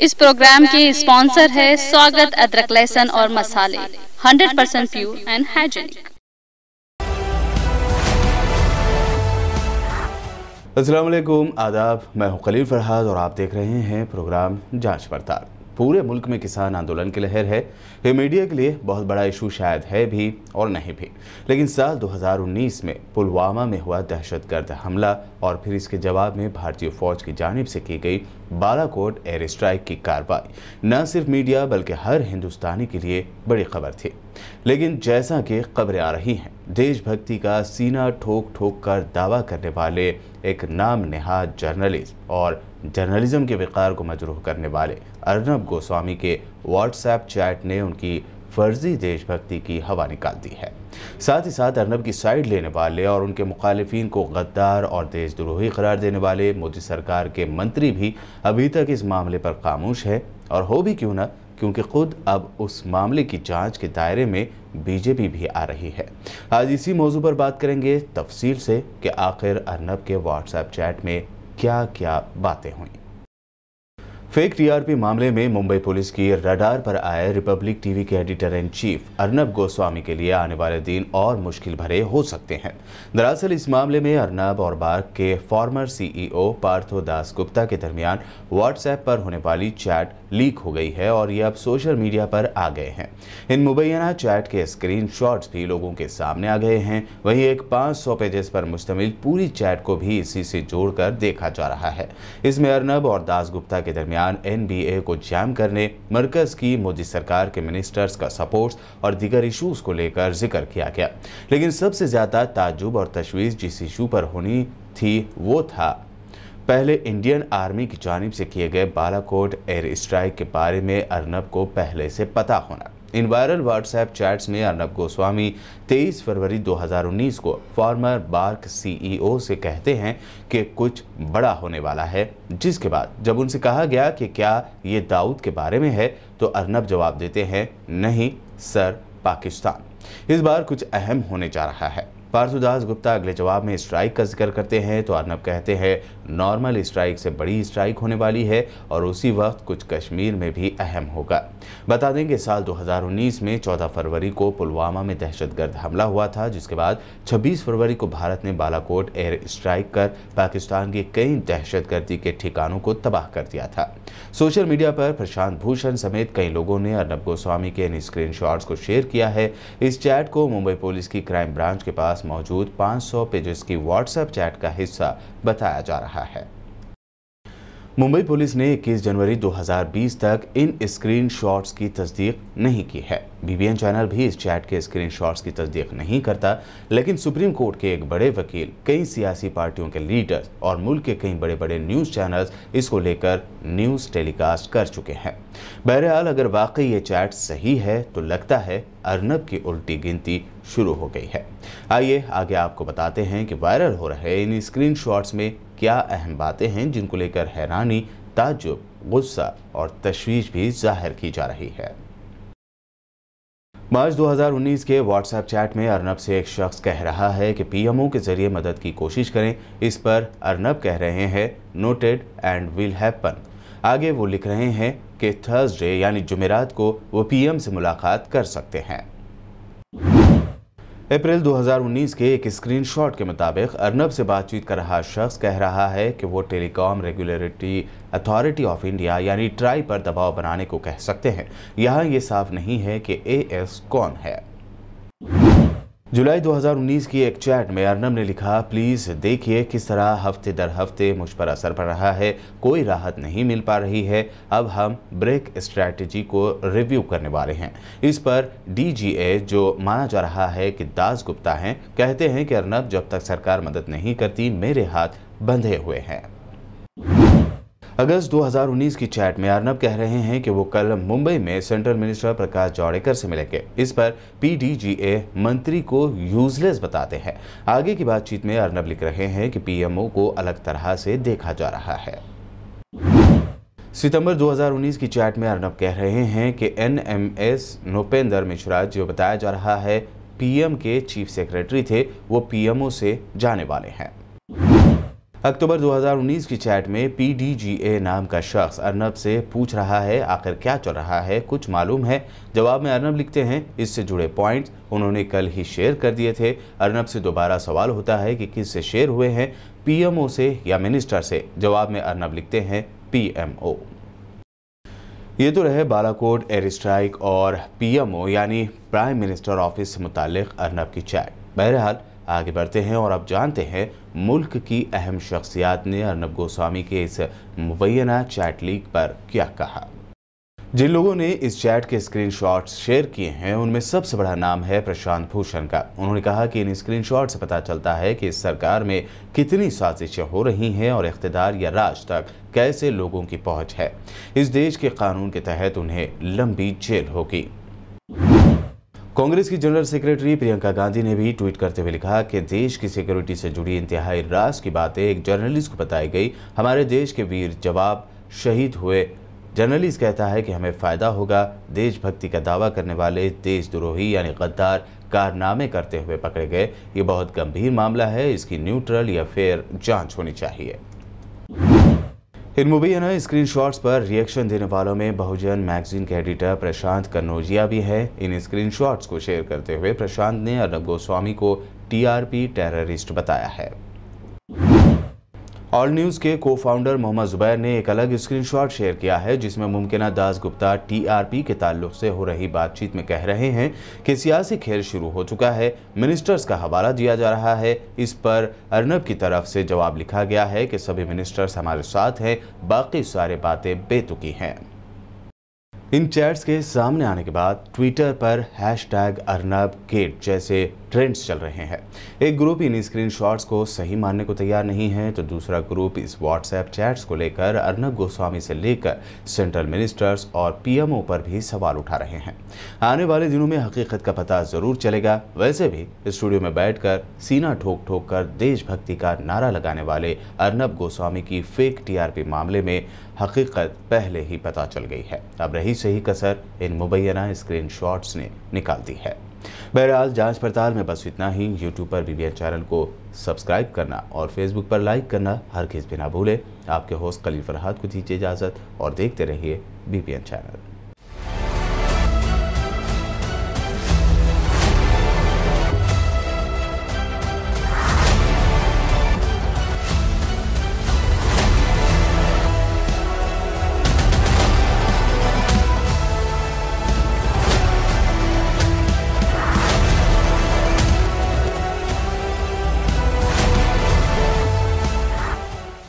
इस प्रोग्राम के स्पॉन्सर है स्वागत अदरक लहसन और मसाले 100% परसेंट प्योर एंड हाइजेनिक असलम आदाब मैं हूं खलील फरहाद और आप देख रहे हैं प्रोग्राम जांच पड़ताल पूरे मुल्क में किसान आंदोलन की लहर है ये मीडिया के लिए बहुत बड़ा इशू शायद है भी और नहीं भी लेकिन साल 2019 में पुलवामा में हुआ दहशतगर्द हमला और फिर इसके जवाब में भारतीय फौज की जानब से की गई बालाकोट एयर स्ट्राइक की कार्रवाई न सिर्फ मीडिया बल्कि हर हिंदुस्तानी के लिए बड़ी खबर थी लेकिन जैसा कि खबरें आ रही हैं देशभक्ति का सीना ठोक ठोक कर दावा करने वाले एक नाम नहा जर्नलिस्ट और जर्नलिज्म के विकार को मजरूह करने वाले अर्नब गोस्वामी के व्हाट्सएप चैट ने उनकी फर्जी देशभक्ति की हवा निकाल दी है साथ ही साथ अर्नब की साइड लेने वाले और उनके मुखालफी को गद्दार और देशद्रोही करार देने वाले मोदी सरकार के मंत्री भी अभी तक इस मामले पर खामोश है और हो भी क्यों ना क्योंकि खुद अब उस मामले की जांच के दायरे में बीजेपी भी आ रही है आज इसी मौजू पर बात करेंगे तफसील से कि आखिर अर्नब के व्हाट्सएप चैट में क्या क्या बातें हुई फेक टीआरपी मामले में मुंबई पुलिस की रडार पर आए रिपब्लिक टीवी के editor in chief Arnab Goswami के लिए आने वाले दिन और मुश्किल भरे हो सकते हैं दरअसल इस मामले में अर्नब और बार्क के former CEO e Partho Dasgupta के दरमियान व्हाट्सएप पर होने वाली चैट लीक हो गई है और ये अब सोशल मीडिया पर आ गए हैं इन मुबैना चैट के स्क्रीन भी लोगों के सामने आ गए हैं वहीं एक 500 पेजेस पर मुश्तमिल पूरी चैट को भी इसी से जोड़कर देखा जा रहा है इसमें अर्नब और दास गुप्ता के दरमियान दरमियान एनबीए को जैम करने मरकज की मोदी सरकार के मिनिस्टर्स का सपोर्ट और दीगर इशूज को लेकर जिक्र किया गया लेकिन सबसे ज्यादा ताजुब और तशवीश जिस इशू पर होनी थी वो था पहले इंडियन आर्मी की जानब से किए गए बालाकोट एयर स्ट्राइक के बारे में अर्नब को पहले से पता होना इन वायरल व्हाट्सएप चैट्स में अर्नब गोस्वामी 23 फरवरी 2019 को फॉर्मर बार्क सीईओ से कहते हैं कि कुछ बड़ा होने वाला है जिसके बाद जब उनसे कहा गया कि क्या ये दाऊद के बारे में है तो अर्नब जवाब देते हैं नहीं सर पाकिस्तान इस बार कुछ अहम होने जा रहा है पार्सुदास गुप्ता अगले जवाब में स्ट्राइक का जिक्र करते हैं तो अर्नब कहते हैं नॉर्मल स्ट्राइक से बड़ी स्ट्राइक होने वाली है और उसी वक्त कुछ कश्मीर में भी अहम होगा बता दें कि साल 2019 में 14 फरवरी को पुलवामा में दहशतगर्द हमला हुआ था जिसके बाद 26 फरवरी को भारत ने बालाकोट एयर स्ट्राइक कर पाकिस्तान के कई दहशतगर्दी के ठिकानों को तबाह कर दिया था सोशल मीडिया पर प्रशांत भूषण समेत कई लोगों ने अर्नब गोस्वामी के इन स्क्रीन को शेयर किया है इस चैट को मुंबई पुलिस की क्राइम ब्रांच के पास मौजूद 500 पेजेस की व्हाट्सएप चैट का हिस्सा बताया जा रहा है मुंबई पुलिस ने 21 जनवरी 2020 तक इन स्क्रीनशॉट्स की तस्दीक नहीं की है बीबीएन चैनल भी इस चैट के स्क्रीनशॉट्स की तस्दीक नहीं करता लेकिन सुप्रीम कोर्ट के एक बड़े वकील कई सियासी पार्टियों के लीडर्स और मुल्क के कई बड़े बड़े न्यूज़ चैनल्स इसको लेकर न्यूज़ टेलीकास्ट कर चुके हैं बहरहाल अगर वाकई ये चैट सही है तो लगता है अर्नब की उल्टी गिनती शुरू हो गई है आइए आगे आपको बताते हैं कि वायरल हो रहे इन स्क्रीन में क्या अहम बातें हैं जिनको लेकर हैरानी ताजुब गुस्सा और तशवीश भी जाहिर की जा रही है मार्च 2019 के व्हाट्सएप चैट में अर्नब से एक शख्स कह रहा है कि पीएमओ के जरिए मदद की कोशिश करें इस पर अर्नब कह रहे हैं नोटेड एंड विल हैपन आगे वो लिख रहे हैं कि थर्सडे यानी जुमेरात को वो पीएम से मुलाकात कर सकते हैं अप्रैल 2019 के एक स्क्रीनशॉट के मुताबिक अर्नब से बातचीत कर रहा शख्स कह रहा है कि वो telecom regulatory authority of India यानी ट्राई पर दबाव बनाने को कह सकते हैं यहाँ ये साफ नहीं है कि ए कौन है जुलाई 2019 की एक चैट में अर्नब ने लिखा प्लीज़ देखिए किस तरह हफ्ते दर हफ्ते मुझ पर असर पड़ रहा है कोई राहत नहीं मिल पा रही है अब हम ब्रेक स्ट्रैटेजी को रिव्यू करने वाले हैं इस पर डीजीए जो माना जा रहा है कि दास गुप्ता हैं कहते हैं कि अर्नब जब तक सरकार मदद नहीं करती मेरे हाथ बंधे हुए हैं अगस्त 2019 की चैट में अर्नब कह रहे हैं कि वो कल मुंबई में सेंट्रल मिनिस्टर प्रकाश जावड़ेकर से मिलेंगे इस पर पीडीजीए मंत्री को यूजलेस बताते हैं आगे की बातचीत में अर्नब लिख रहे हैं कि पीएमओ को अलग तरह से देखा जा रहा है सितंबर 2019 की चैट में अर्नब कह रहे हैं कि एनएमएस नोपेंद्र मिश्रा जो बताया जा रहा है पीएम के चीफ सेक्रेटरी थे वो पीएमओ से जाने वाले हैं अक्टूबर 2019 की चैट में पीडीजीए नाम का शख्स अर्नब से पूछ रहा है आखिर क्या चल रहा है कुछ मालूम है जवाब में अर्नब लिखते हैं इससे जुड़े पॉइंट्स उन्होंने कल ही शेयर कर दिए थे अर्नब से दोबारा सवाल होता है कि किससे शेयर हुए हैं पीएमओ से या मिनिस्टर से जवाब में अर्नब लिखते हैं पी ये तो रहे बालाकोट एयर स्ट्राइक और पी यानी प्राइम मिनिस्टर ऑफिस से मुतल अर्नब की चैट बहरहाल आगे बढ़ते हैं और अब जानते हैं मुल्क की अहम शख्सियात ने अर्नब गोस्वामी के इस मुबैना चैट लीक पर क्या कहा जिन लोगों ने इस चैट के स्क्रीनशॉट्स शेयर किए हैं उनमें सबसे बड़ा नाम है प्रशांत भूषण का उन्होंने कहा कि इन स्क्रीनशॉट से पता चलता है कि इस सरकार में कितनी साजिशें हो रही हैं और इकतदार या राज तक कैसे लोगों की पहुंच है इस देश के कानून के तहत उन्हें लंबी जेल होगी कांग्रेस की जनरल सेक्रेटरी प्रियंका गांधी ने भी ट्वीट करते हुए लिखा कि देश की सिक्योरिटी से जुड़ी इंतहाई रास की बातें एक जर्नलिस्ट को बताई गई हमारे देश के वीर जवाब शहीद हुए जर्नलिस्ट कहता है कि हमें फ़ायदा होगा देशभक्ति का दावा करने वाले देशद्रोही यानी गद्दार कारनामे करते हुए पकड़े गए ये बहुत गंभीर मामला है इसकी न्यूट्रल या फेयर जांच होनी चाहिए इन मूवी ने शॉट्स पर रिएक्शन देने वालों में बहुजन मैगजीन के एडिटर प्रशांत कन्नौजिया भी हैं इन स्क्रीन शॉट्स को शेयर करते हुए प्रशांत ने अर्नब गोस्वामी को टीआरपी टेररिस्ट बताया है ऑल न्यूज़ के को फाउंडर मोहम्मद जुबैर ने एक अलग स्क्रीनशॉट शेयर किया है जिसमें मुमकिन दास गुप्ता टीआरपी के ताल्लुक से हो रही बातचीत में कह रहे हैं कि सियासी खेल शुरू हो चुका है मिनिस्टर्स का हवाला दिया जा रहा है इस पर अर्नब की तरफ से जवाब लिखा गया है कि सभी मिनिस्टर्स हमारे साथ हैं बाकी सारे बातें बेतुकी हैं इन चैट्स के सामने आने के बाद ट्विटर पर हैश टैग अर्नब केट जैसे ट्रेंड्स चल रहे हैं एक ग्रुप इन स्क्रीन को सही मानने को तैयार नहीं है तो दूसरा ग्रुप इस व्हाट्सएप चैट्स को लेकर अर्नब गोस्वामी से लेकर सेंट्रल मिनिस्टर्स और पीएमओ पर भी सवाल उठा रहे हैं आने वाले दिनों में हकीकत का पता जरूर चलेगा वैसे भी स्टूडियो में बैठकर सीना ठोक ठोक कर देशभक्ति का नारा लगाने वाले अर्नब गोस्वामी की फेक टीआरपी मामले में हकीकत पहले ही पता चल गई है अब रही सही कसर इन मुबैना स्क्रीनशॉट्स ने निकाल दी है बहरहाल जांच पड़ताल में बस इतना ही यूट्यूब पर बीबीएन चैनल को सब्सक्राइब करना और फेसबुक पर लाइक करना हर किस भी ना भूलें आपके होस्ट कलील फरहाद को दीजिए इजाज़त और देखते रहिए बीबीएन चैनल